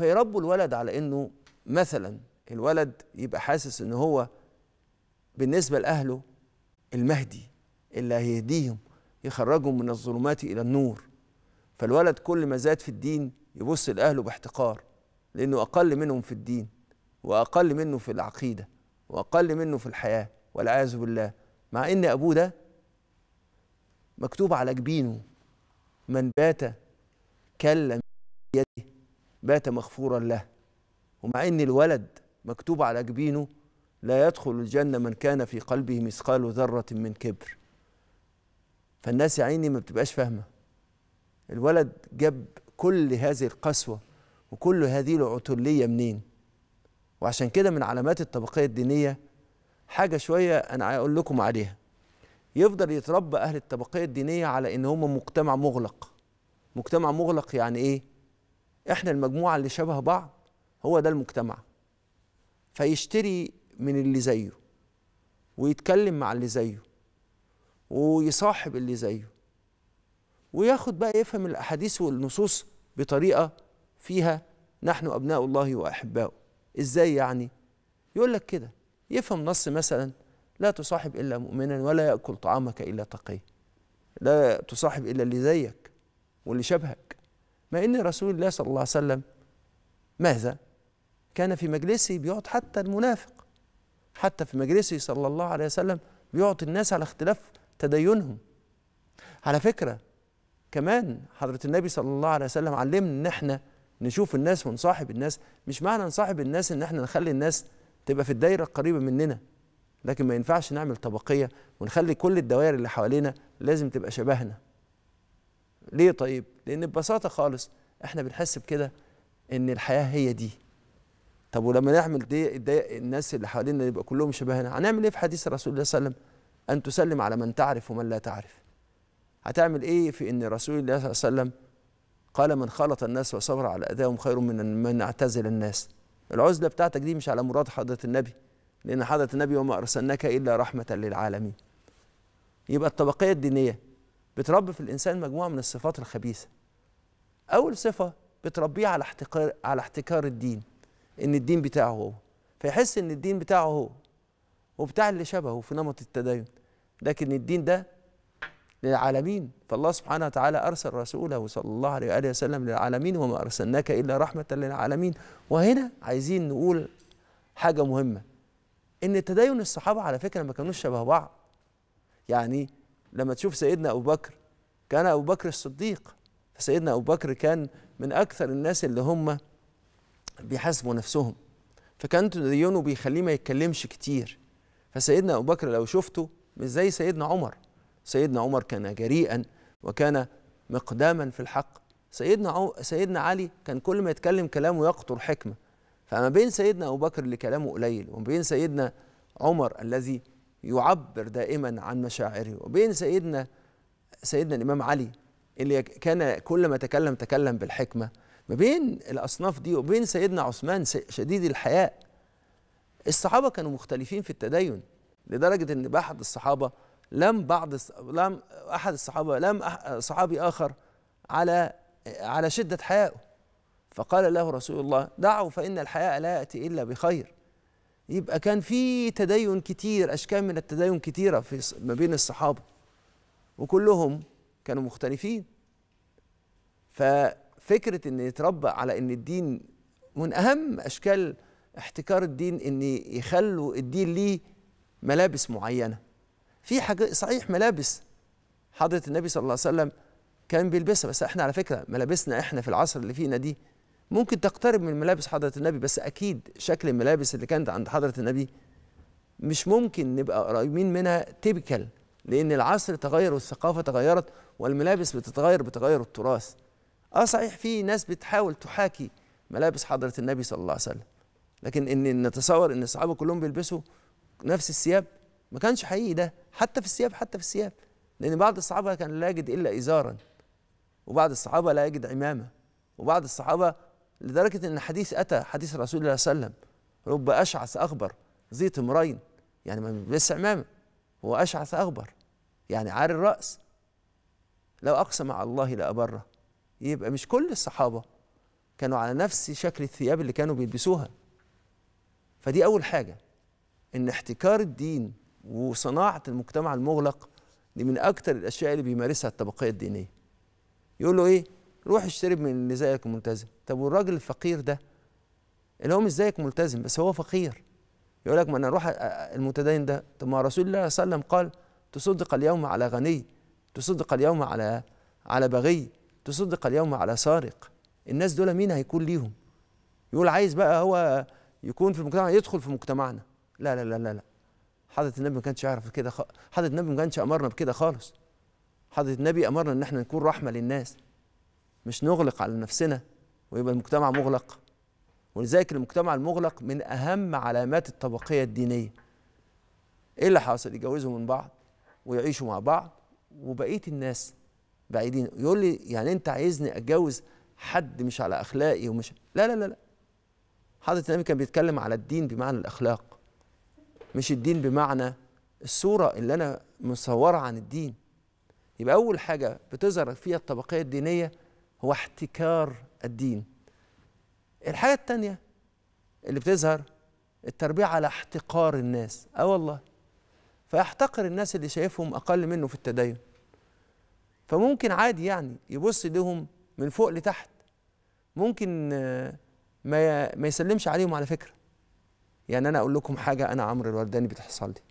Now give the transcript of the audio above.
فيربوا الولد على انه مثلا الولد يبقى حاسس ان هو بالنسبه لاهله المهدي اللي هيهديهم يخرجهم من الظلمات الى النور فالولد كل ما زاد في الدين يبص لاهله باحتقار لانه اقل منهم في الدين واقل منه في العقيده واقل منه في الحياه والعياذ بالله مع ان ابوه ده مكتوب على جبينه من بات كلم يده بات مغفورا له ومع ان الولد مكتوب على جبينه لا يدخل الجنه من كان في قلبه مثقال ذره من كبر فالناس يا عيني ما بتبقاش فاهمه الولد جاب كل هذه القسوه وكل هذه العتليه منين وعشان كده من علامات الطبقيه الدينيه حاجه شويه انا هقول لكم عليها يفضل يتربى اهل الطبقيه الدينيه على ان هم مجتمع مغلق مجتمع مغلق يعني ايه احنا المجموعه اللي شبه بعض هو ده المجتمع فيشتري من اللي زيه ويتكلم مع اللي زيه ويصاحب اللي زيه وياخد بقى يفهم الاحاديث والنصوص بطريقه فيها نحن ابناء الله واحباؤه ازاي يعني يقول لك كده يفهم نص مثلا لا تصاحب الا مؤمنا ولا ياكل طعامك الا تقي لا تصاحب الا اللي زيك واللي شبهك ما ان رسول الله صلى الله عليه وسلم ماذا كان في مجلسه بيقعد حتى المنافق حتى في مجلسه صلى الله عليه وسلم بيعطي الناس على اختلاف تدينهم على فكره كمان حضره النبي صلى الله عليه وسلم علمنا ان احنا نشوف الناس ونصاحب الناس مش معنى نصاحب الناس ان احنا نخلي الناس تبقى في الدايره القريبه مننا لكن ما ينفعش نعمل طبقيه ونخلي كل الدوائر اللي حوالينا لازم تبقى شبهنا ليه طيب لان ببساطه خالص احنا بنحس بكده ان الحياه هي دي طب ولما نعمل دي, الناس اللي حوالينا يبقى كلهم شبهنا هنعمل ايه في حديث الرسول صلى الله عليه وسلم ان تسلم على من تعرف ومن لا تعرف هتعمل ايه في ان رسول الله صلى الله عليه وسلم قال من خلط الناس وصبر على اذاهم خير من من اعتزل الناس العزله بتاعتك دي مش على مراد حضره النبي لان حضره النبي وما ارسلناك الا رحمه للعالمين يبقى الطبقيه الدينيه بتربي في الانسان مجموعه من الصفات الخبيثه اول صفه بتربيه على احتكار على احتكار الدين ان الدين بتاعه هو فيحس ان الدين بتاعه هو وبتاع اللي شبهه في نمط التدين لكن الدين ده للعالمين فالله سبحانه وتعالى أرسل رسوله صلى الله عليه وآله وسلم للعالمين وما أرسلناك إلا رحمة للعالمين وهنا عايزين نقول حاجة مهمة إن تدين الصحابة على فكرة ما كانوش شبه بعض يعني لما تشوف سيدنا أبو بكر كان أبو بكر الصديق فسيدنا أبو بكر كان من أكثر الناس اللي هم بيحاسبوا نفسهم فكان تدينه بيخليه ما يتكلمش كتير فسيدنا أبو بكر لو شفته مش زي سيدنا عمر سيدنا عمر كان جريئا وكان مقداما في الحق سيدنا عو... سيدنا علي كان كل ما يتكلم كلامه يقطر حكمه فما بين سيدنا ابو بكر اللي كلامه قليل وما بين سيدنا عمر الذي يعبر دائما عن مشاعره وبين سيدنا سيدنا الإمام علي اللي كان كل ما تكلم تكلم بالحكمة ما بين الأصناف دي وبين سيدنا عثمان شديد الحياء الصحابة كانوا مختلفين في التدين لدرجة أن بعض الصحابة لم بعض لم أحد الصحابة لم صحابي آخر على على شدة حيائه فقال له رسول الله دعه فإن الحياء لا يأتي إلا بخير يبقى كان في تدين كتير اشكال من التدين كتيره في ما بين الصحابه وكلهم كانوا مختلفين ففكره ان يتربى على ان الدين من اهم اشكال احتكار الدين ان يخلوا الدين ليه ملابس معينه في حاجه صحيح ملابس حضره النبي صلى الله عليه وسلم كان بيلبسها بس احنا على فكره ملابسنا احنا في العصر اللي فينا دي ممكن تقترب من ملابس حضره النبي بس اكيد شكل الملابس اللي كانت عند حضره النبي مش ممكن نبقى قريبين منها تيبيكال لان العصر تغير والثقافه تغيرت والملابس بتتغير بتغير التراث اه صحيح في ناس بتحاول تحاكي ملابس حضره النبي صلى الله عليه وسلم لكن ان نتصور ان الصحابه كلهم بيلبسوا نفس الثياب ما كانش حقيقي ده حتى في الثياب حتى في الثياب لان بعض الصحابه كان لا يجد الا ازارا وبعض الصحابه لا يجد عمامه وبعض الصحابه لدرجة أن حديث أتى حديث رسول الله صلى الله عليه وسلم رب أشعث أخبر ذي تمرين يعني ما بيلبسش عمامة هو أشعث أخبر يعني عار الرأس لو أقسم على الله لأبره يبقى مش كل الصحابة كانوا على نفس شكل الثياب اللي كانوا بيلبسوها فدي أول حاجة إن احتكار الدين وصناعة المجتمع المغلق دي من أكتر الأشياء اللي بيمارسها الطبقية الدينية يقول له إيه روح اشتري من اللي زيك ملتزم طب والراجل الفقير ده اللي هو مش زيك ملتزم بس هو فقير يقول لك ما انا اروح المتدين ده طب ما رسول الله صلى الله عليه وسلم قال تصدق اليوم على غني تصدق اليوم على على بغي تصدق اليوم على سارق الناس دول مين هيكون ليهم يقول عايز بقى هو يكون في المجتمع يدخل في مجتمعنا لا لا لا لا لا حضرة النبي ما كانش يعرف كده خ... حضرة النبي ما كانش أمرنا بكده خالص حضرة النبي أمرنا إن احنا نكون رحمة للناس مش نغلق على نفسنا ويبقى المجتمع مغلق ولذلك المجتمع المغلق من أهم علامات الطبقية الدينية إيه اللي حاصل يتجوزوا من بعض ويعيشوا مع بعض وبقية الناس بعيدين يقول لي يعني أنت عايزني أتجوز حد مش على أخلاقي ومش لا لا لا لا حضرة النبي كان بيتكلم على الدين بمعنى الأخلاق مش الدين بمعنى الصورة اللي أنا مصورة عن الدين يبقى أول حاجة بتظهر فيها الطبقية الدينية هو احتكار الدين الحاجة التانية اللي بتظهر التربية على احتقار الناس اه والله فيحتقر الناس اللي شايفهم أقل منه في التدين فممكن عادي يعني يبص لهم من فوق لتحت ممكن آه، ما ما يسلمش عليهم على فكرة يعني أنا أقول لكم حاجة أنا عمرو الورداني بتحصل لي